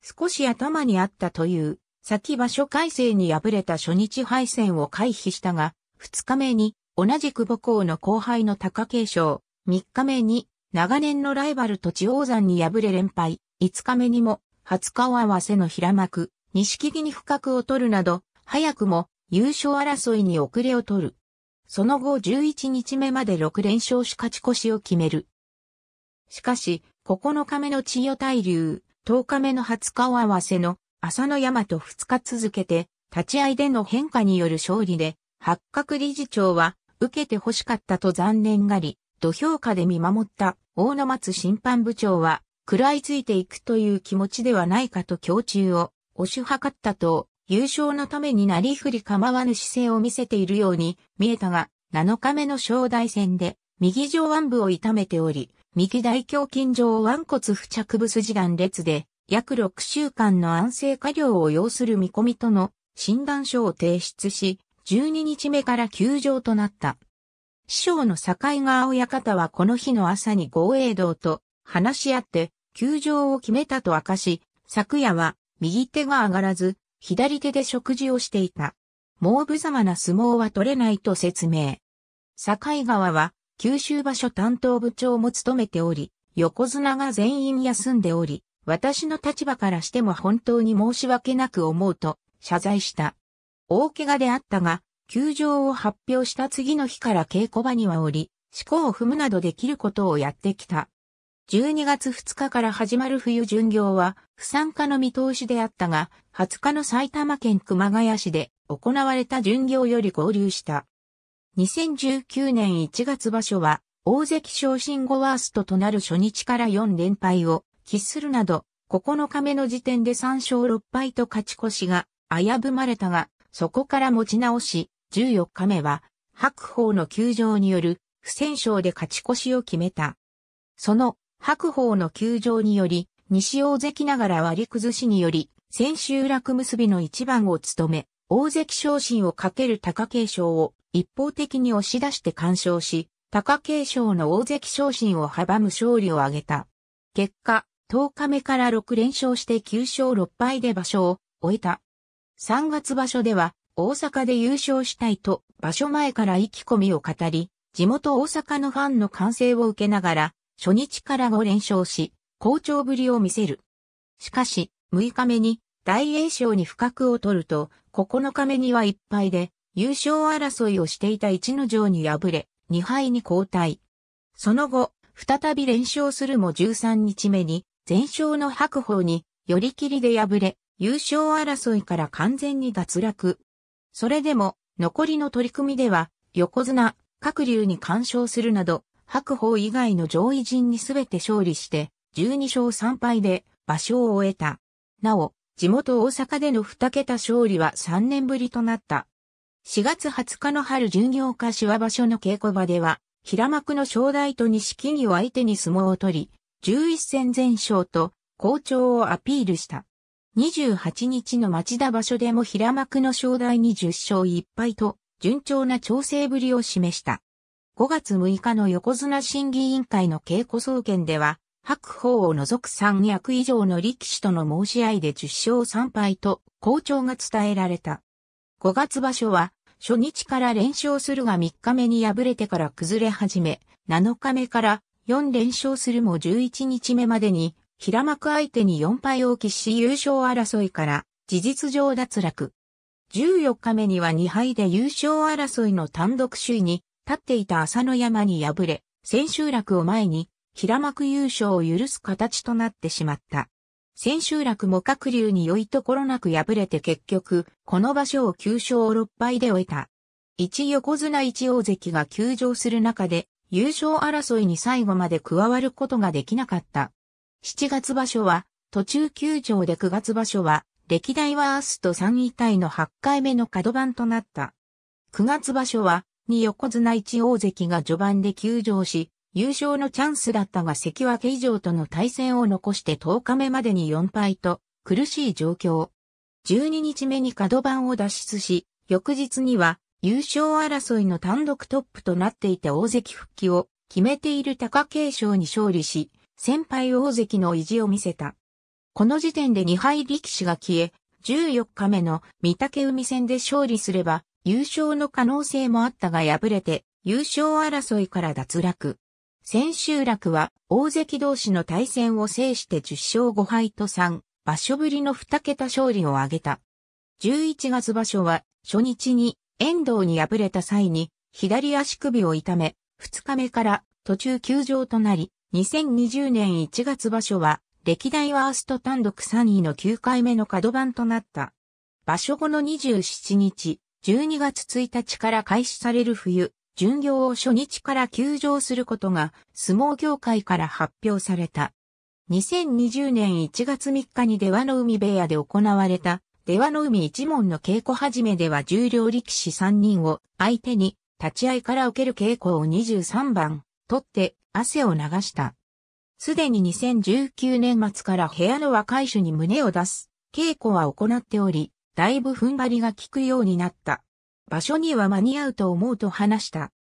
少し頭にあったという、先場所改正に敗れた初日敗戦を回避したが、二日目に同じく母校の後輩の貴景勝、三日目に長年のライバル土地王山に敗れ連敗、五日目にも初顔合わせの平幕、錦木に不覚を取るなど、早くも優勝争いに遅れを取る。その後11日目まで6連勝し勝ち越しを決める。しかし、9日目の千代大龍、10日目の20日を合わせの浅野山と2日続けて、立ち合いでの変化による勝利で、八角理事長は、受けて欲しかったと残念がり、土評価で見守った大野松審判部長は、食らいついていくという気持ちではないかと胸中を押し量ったと、優勝のためになりふり構わぬ姿勢を見せているように見えたが、7日目の正代戦で右上腕部を痛めており、右大胸筋上腕骨付着物筋断列で、約6週間の安静化療を要する見込みとの診断書を提出し、12日目から休場となった。師匠の境川親方はこの日の朝に豪栄道と話し合って休場を決めたと明かし、昨夜は右手が上がらず、左手で食事をしていた。もう無様な相撲は取れないと説明。境川は九州場所担当部長も務めており、横綱が全員休んでおり、私の立場からしても本当に申し訳なく思うと、謝罪した。大怪我であったが、休場を発表した次の日から稽古場にはおり、思考を踏むなどできることをやってきた。12月2日から始まる冬巡業は不参加の見通しであったが、20日の埼玉県熊谷市で行われた巡業より合流した。2019年1月場所は、大関昇進後ワーストとなる初日から4連敗を喫するなど、9日目の時点で3勝6敗と勝ち越しが危ぶまれたが、そこから持ち直し、14日目は、白鵬の休場による不戦勝で勝ち越しを決めた。その白鵬の休場により、西大関ながら割り崩しにより、千秋楽結びの一番を務め、大関昇進をかける貴景勝を一方的に押し出して干渉し、高景勝の大関昇進を阻む勝利を挙げた。結果、10日目から6連勝して9勝6敗で場所を終えた。3月場所では、大阪で優勝したいと、場所前から意気込みを語り、地元大阪のファンの歓声を受けながら、初日から5連勝し、好調ぶりを見せる。しかし、6日目に、大栄翔に不覚を取ると、9日目には1敗で、優勝争いをしていた一の城に敗れ、2敗に交代。その後、再び連勝するも13日目に、全勝の白鵬に、寄り切りで敗れ、優勝争いから完全に脱落。それでも、残りの取り組みでは、横綱、各竜に干渉するなど、白鵬以外の上位陣に全て勝利して、12勝3敗で、場所を終えた。なお、地元大阪での2桁勝利は3年ぶりとなった。4月20日の春巡業手話場所の稽古場では、平幕の正代と錦木を相手に相撲を取り、11戦全勝と好調をアピールした。28日の町田場所でも平幕の正代に10勝1敗と、順調な調整ぶりを示した。5月6日の横綱審議委員会の稽古総見では、白鵬を除く3役以上の力士との申し合いで10勝3敗と好調が伝えられた。5月場所は初日から連勝するが3日目に敗れてから崩れ始め、7日目から4連勝するも11日目までに、平幕相手に4敗を喫し優勝争いから事実上脱落。14日目には2敗で優勝争いの単独首位に立っていた朝の山に敗れ、千秋楽を前に平幕優勝を許す形となってしまった。千秋楽も各流に良いところなく敗れて結局、この場所を9勝6敗で終えた。一横綱一大関が休場する中で、優勝争いに最後まで加わることができなかった。7月場所は、途中休場で9月場所は、歴代ワースト3位体の8回目の角番となった。9月場所は、2横綱1大関が序盤で休場し、優勝のチャンスだったが関脇以上との対戦を残して10日目までに4敗と苦しい状況。12日目に角番を脱出し、翌日には優勝争いの単独トップとなっていた大関復帰を決めている貴景勝に勝利し、先輩大関の意地を見せた。この時点で2敗力士が消え、14日目の御嶽海戦で勝利すれば優勝の可能性もあったが敗れて優勝争いから脱落。千秋楽は大関同士の対戦を制して10勝5敗と3場所ぶりの2桁勝利を挙げた。11月場所は初日に遠藤に敗れた際に左足首を痛め2日目から途中休場となり2020年1月場所は歴代ワースト単独3位の9回目の角番となった。場所後の27日、12月1日から開始される冬、巡業を初日から休場することが相撲業界から発表された。2020年1月3日に出羽の海部屋で行われた出羽の海一門の稽古始めでは重量力士3人を相手に立ち合いから受ける稽古を23番取って汗を流した。すでに2019年末から部屋の若い種に胸を出す稽古は行っており、だいぶ踏ん張りが効くようになった。場所には間に合うと思うと話した。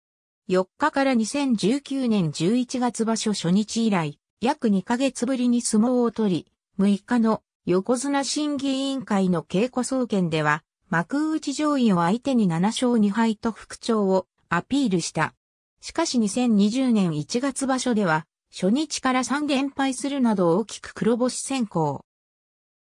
4日から2019年11月場所初日以来、約2ヶ月ぶりに相撲を取り、6日の横綱審議委員会の稽古総見では、幕内上位を相手に7勝2敗と復調をアピールした。しかし2020年1月場所では、初日から3連敗するなど大きく黒星先行。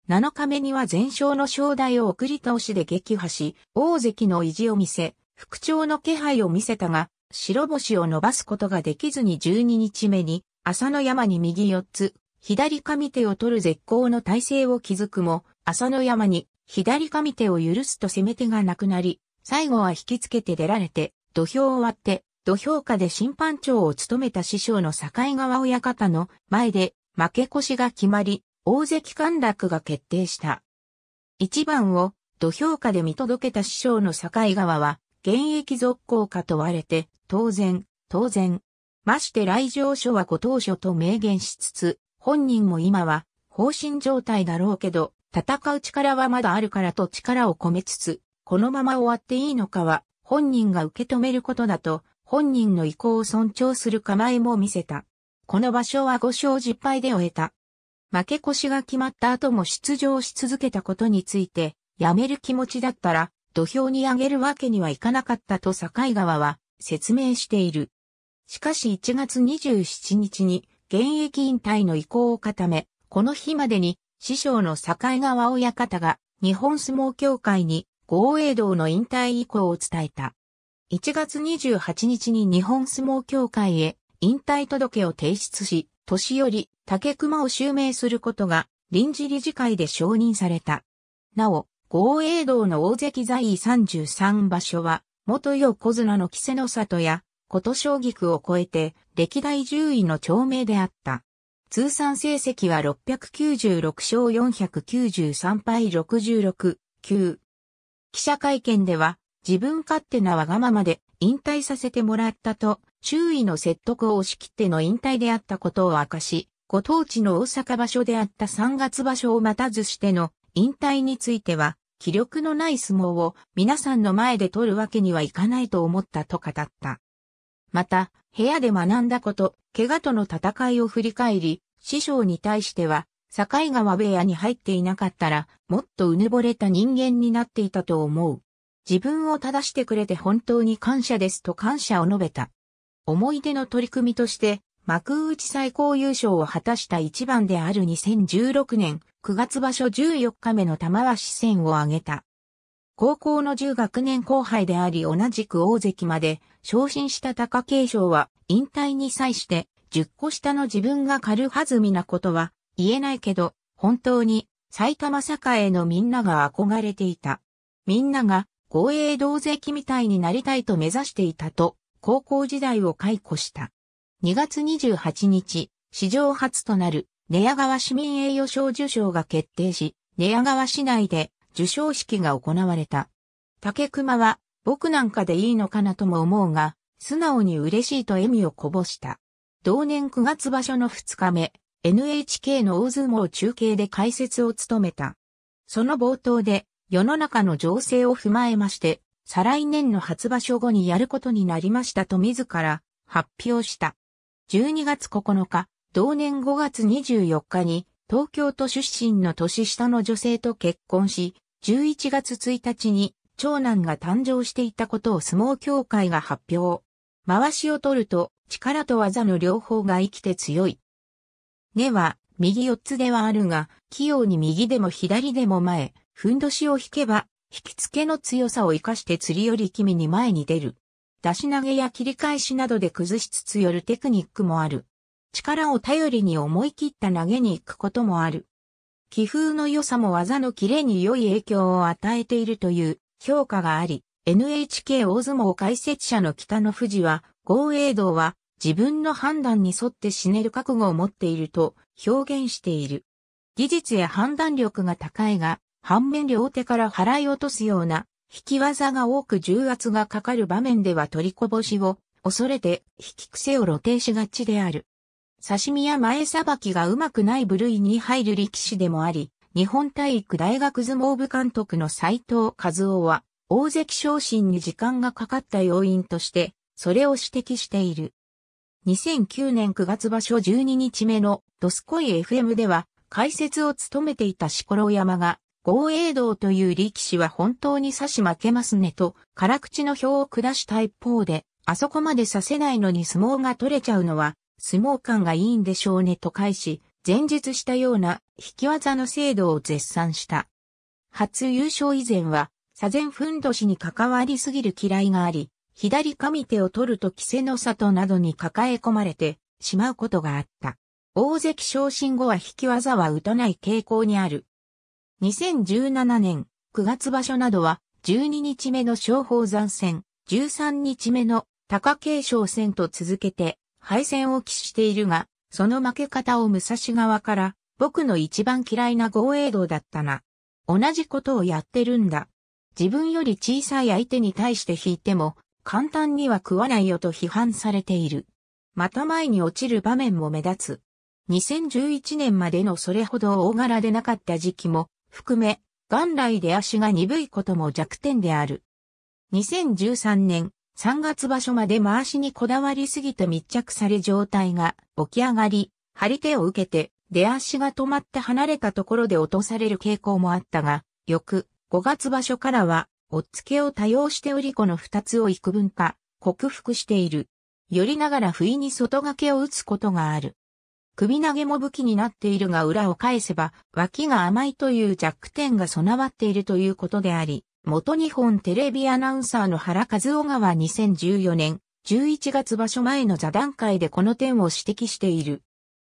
7日目には全勝の正代を送り倒しで撃破し、大関の意地を見せ、復調の気配を見せたが、白星を伸ばすことができずに12日目に、朝の山に右4つ、左上手を取る絶好の体勢を築くも、朝の山に左上手を許すと攻め手がなくなり、最後は引きつけて出られて、土俵を割って、土俵下で審判長を務めた師匠の境川親方の前で負け越しが決まり、大関陥落が決定した。一番を土俵下で見届けた師匠の境川は、現役続行か問われて、当然、当然。まして来場所はご当所と明言しつつ、本人も今は、放心状態だろうけど、戦う力はまだあるからと力を込めつつ、このまま終わっていいのかは、本人が受け止めることだと、本人の意向を尊重する構えも見せた。この場所は5勝10敗で終えた。負け越しが決まった後も出場し続けたことについて、やめる気持ちだったら、土俵に上げるわけにはいかなかったと境川は説明している。しかし1月27日に現役引退の意向を固め、この日までに師匠の境川親方が日本相撲協会に豪栄道の引退意向を伝えた。1月28日に日本相撲協会へ引退届を提出し、年寄り竹熊を襲名することが臨時理事会で承認された。なお、豪栄道の大関在位33場所は、元小綱の稀勢の里や、琴将菊区を超えて、歴代10位の長名であった。通算成績は696勝493敗66、9。記者会見では、自分勝手なわがままで引退させてもらったと、周囲の説得を押し切っての引退であったことを明かし、ご当地の大阪場所であった3月場所を待たずしての引退については、気力のない相撲を皆さんの前で取るわけにはいかないと思ったと語った。また、部屋で学んだこと、怪我との戦いを振り返り、師匠に対しては、境川部屋に入っていなかったら、もっとうぬぼれた人間になっていたと思う。自分を正してくれて本当に感謝ですと感謝を述べた。思い出の取り組みとして、幕内最高優勝を果たした一番である2016年9月場所14日目の玉鷲戦を挙げた。高校の10学年後輩であり同じく大関まで昇進した貴景勝は引退に際して10個下の自分が軽はずみなことは言えないけど本当に埼玉栄のみんなが憧れていた。みんなが豪栄同関みたいになりたいと目指していたと高校時代を解雇した。2月28日、史上初となる寝屋川市民栄誉賞受賞が決定し、寝屋川市内で受賞式が行われた。竹熊は、僕なんかでいいのかなとも思うが、素直に嬉しいと笑みをこぼした。同年9月場所の2日目、NHK の大相撲中継で解説を務めた。その冒頭で、世の中の情勢を踏まえまして、再来年の初場所後にやることになりましたと自ら発表した。12月9日、同年5月24日に東京都出身の年下の女性と結婚し、11月1日に長男が誕生していたことを相撲協会が発表。回しを取ると力と技の両方が生きて強い。根は右四つではあるが、器用に右でも左でも前、ふんどしを引けば、引き付けの強さを生かして釣りより君に前に出る。出し投げや切り返しなどで崩しつつよるテクニックもある。力を頼りに思い切った投げに行くこともある。気風の良さも技のキレに良い影響を与えているという評価があり、NHK 大相撲解説者の北の富士は、豪栄道は自分の判断に沿って死ねる覚悟を持っていると表現している。技術や判断力が高いが、反面両手から払い落とすような引き技が多く重圧がかかる場面では取りこぼしを恐れて引き癖を露呈しがちである。刺身や前さばきがうまくない部類に入る力士でもあり、日本体育大学相撲部監督の斎藤和夫は、大関昇進に時間がかかった要因として、それを指摘している。2009年9月場所12日目のドスコイ FM では解説を務めていた志コロ山が豪栄道という力士は本当に差し負けますねと、辛口の票を下した一方で、あそこまでさせないのに相撲が取れちゃうのは、相撲感がいいんでしょうねと返し、前述したような引き技の精度を絶賛した。初優勝以前は、左前ふんどしに関わりすぎる嫌いがあり、左上手を取ると稀勢の里などに抱え込まれてしまうことがあった。大関昇進後は引き技は打たない傾向にある。2017年9月場所などは12日目の昇鳳山戦、13日目の貴景勝戦と続けて敗戦を喫しているが、その負け方を武蔵側から僕の一番嫌いな豪栄道だったな。同じことをやってるんだ。自分より小さい相手に対して引いても簡単には食わないよと批判されている。また前に落ちる場面も目立つ。2011年までのそれほど大柄でなかった時期も含め、元来出足が鈍いことも弱点である。2013年3月場所まで回しにこだわりすぎて密着され状態が起き上がり、張り手を受けて出足が止まって離れたところで落とされる傾向もあったが、翌5月場所からは、おっつけを多用しておりこの2つを幾分か克服している。よりながら不意に外掛けを打つことがある。首投げも武器になっているが裏を返せば、脇が甘いという弱点が備わっているということであり、元日本テレビアナウンサーの原和夫がは2014年11月場所前の座談会でこの点を指摘している。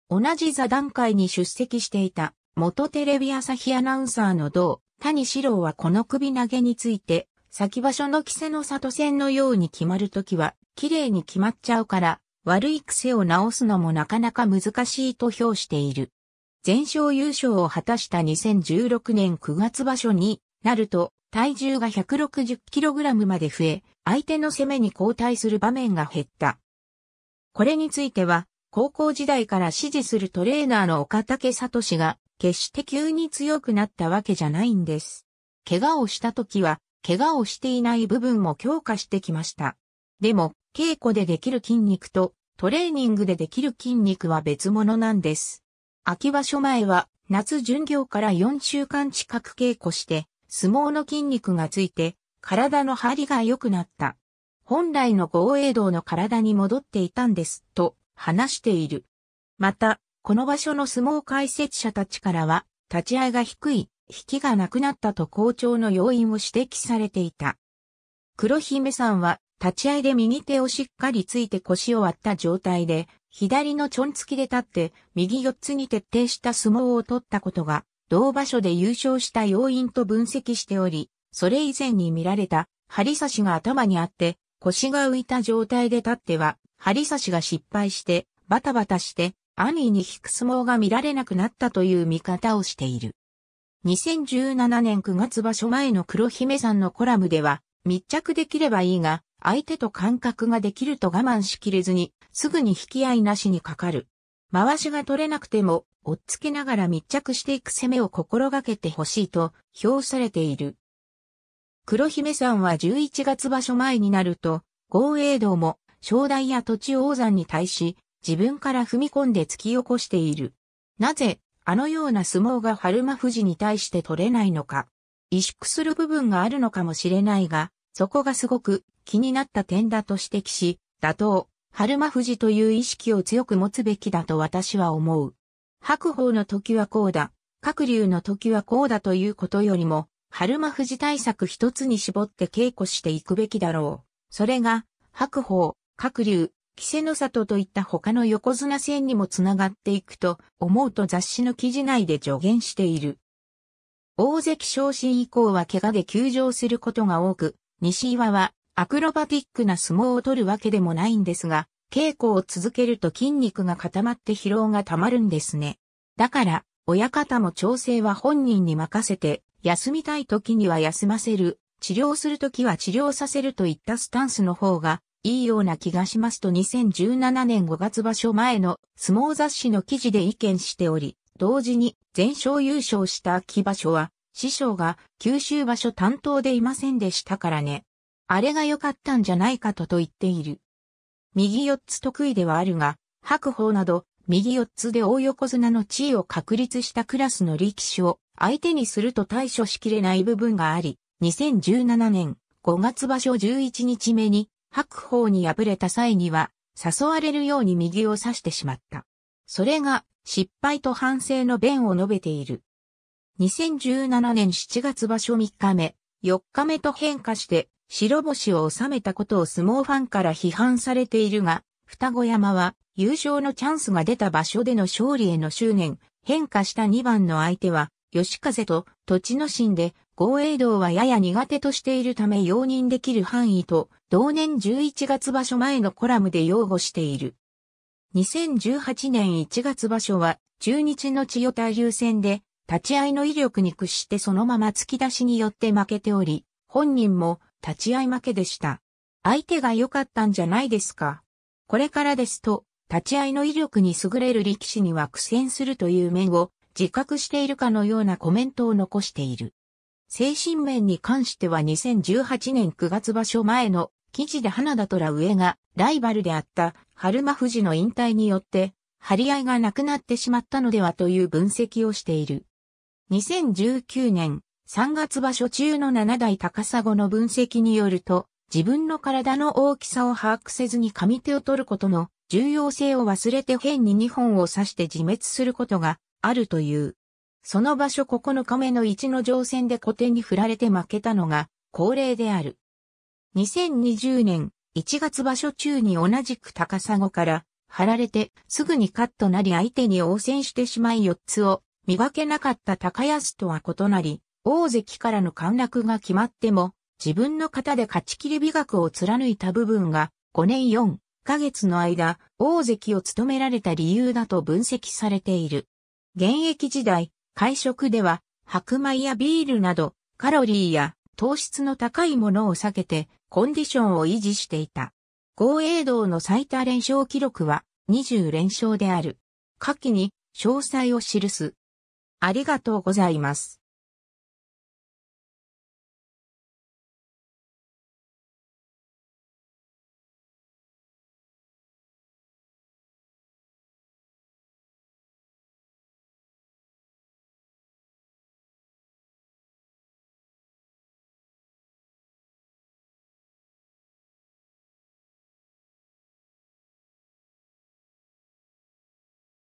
同じ座談会に出席していた元テレビ朝日アナウンサーの同谷志郎はこの首投げについて、先場所の稀勢の里戦のように決まるときは、綺麗に決まっちゃうから、悪い癖を直すのもなかなか難しいと評している。全勝優勝を果たした2016年9月場所になると体重が 160kg まで増え、相手の攻めに交代する場面が減った。これについては、高校時代から支持するトレーナーの岡竹聡が、決して急に強くなったわけじゃないんです。怪我をした時は、怪我をしていない部分も強化してきました。でも、稽古でできる筋肉とトレーニングでできる筋肉は別物なんです。秋場所前は夏巡業から4週間近く稽古して、相撲の筋肉がついて、体の張りが良くなった。本来の豪栄道の体に戻っていたんです、と話している。また、この場所の相撲解説者たちからは、立ち合いが低い、引きがなくなったと好調の要因を指摘されていた。黒姫さんは立ち合いで右手をしっかりついて腰を割った状態で、左のちょんつきで立って、右四つに徹底した相撲を取ったことが、同場所で優勝した要因と分析しており、それ以前に見られた、針刺しが頭にあって、腰が浮いた状態で立っては、針刺しが失敗して、バタバタして、安易に引く相撲が見られなくなったという見方をしている。2017年9月場所前の黒姫さんのコラムでは、密着できればいいが、相手と感覚ができると我慢しきれずに、すぐに引き合いなしにかかる。回しが取れなくても、追っつけながら密着していく攻めを心がけてほしいと評されている。黒姫さんは11月場所前になると、豪栄道も、正代や土地王山に対し、自分から踏み込んで突き起こしている。なぜ、あのような相撲が春馬富士に対して取れないのか。萎縮する部分があるのかもしれないが、そこがすごく気になった点だと指摘し、打倒、春馬富士という意識を強く持つべきだと私は思う。白鵬の時はこうだ、各竜の時はこうだということよりも、春馬富士対策一つに絞って稽古していくべきだろう。それが、白鵬、各竜、稀勢の里といった他の横綱戦にもつながっていくと思うと雑誌の記事内で助言している。大関昇進以降は怪我で休場することが多く、西岩はアクロバティックな相撲を取るわけでもないんですが、稽古を続けると筋肉が固まって疲労が溜まるんですね。だから、親方も調整は本人に任せて、休みたい時には休ませる、治療する時は治療させるといったスタンスの方がいいような気がしますと2017年5月場所前の相撲雑誌の記事で意見しており、同時に全勝優勝した秋場所は、師匠が九州場所担当でいませんでしたからね。あれが良かったんじゃないかとと言っている。右四つ得意ではあるが、白鵬など、右四つで大横綱の地位を確立したクラスの力士を相手にすると対処しきれない部分があり、2017年5月場所11日目に白鵬に敗れた際には、誘われるように右を指してしまった。それが失敗と反省の弁を述べている。2017年7月場所3日目、4日目と変化して白星を収めたことを相撲ファンから批判されているが、双子山は優勝のチャンスが出た場所での勝利への執念、変化した2番の相手は、吉風と土地の心で、豪栄道はやや苦手としているため容認できる範囲と、同年11月場所前のコラムで擁護している。2018年1月場所は、中日の千代田優戦で、立ち合いの威力に屈してそのまま突き出しによって負けており、本人も立ち合い負けでした。相手が良かったんじゃないですか。これからですと、立ち合いの威力に優れる力士には苦戦するという面を自覚しているかのようなコメントを残している。精神面に関しては2018年9月場所前の記事で花田虎上がライバルであった春馬富士の引退によって張り合いがなくなってしまったのではという分析をしている。2019年3月場所中の7代高砂の分析によると、自分の体の大きさを把握せずに上手を取ることの重要性を忘れて変に2本を刺して自滅することがあるという。その場所9日目の一の乗船で小手に振られて負けたのが恒例である。2020年1月場所中に同じく高砂から張られてすぐにカットなり相手に応戦してしまい4つを磨けなかった高安とは異なり、大関からの陥落が決まっても、自分の型で勝ち切り美学を貫いた部分が、5年4ヶ月の間、大関を務められた理由だと分析されている。現役時代、会食では、白米やビールなど、カロリーや糖質の高いものを避けて、コンディションを維持していた。豪栄道の最多連勝記録は、20連勝である。下記に、詳細を記す。ありがとうございます。